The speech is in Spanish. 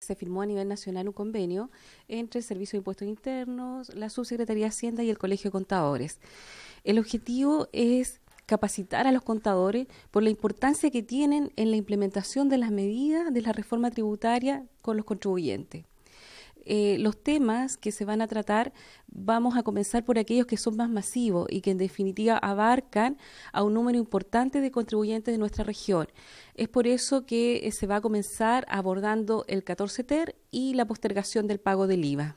se firmó a nivel nacional un convenio entre el Servicio de Impuestos Internos, la Subsecretaría de Hacienda y el Colegio de Contadores. El objetivo es capacitar a los contadores por la importancia que tienen en la implementación de las medidas de la reforma tributaria con los contribuyentes. Eh, los temas que se van a tratar vamos a comenzar por aquellos que son más masivos y que en definitiva abarcan a un número importante de contribuyentes de nuestra región. Es por eso que eh, se va a comenzar abordando el 14 TER y la postergación del pago del IVA.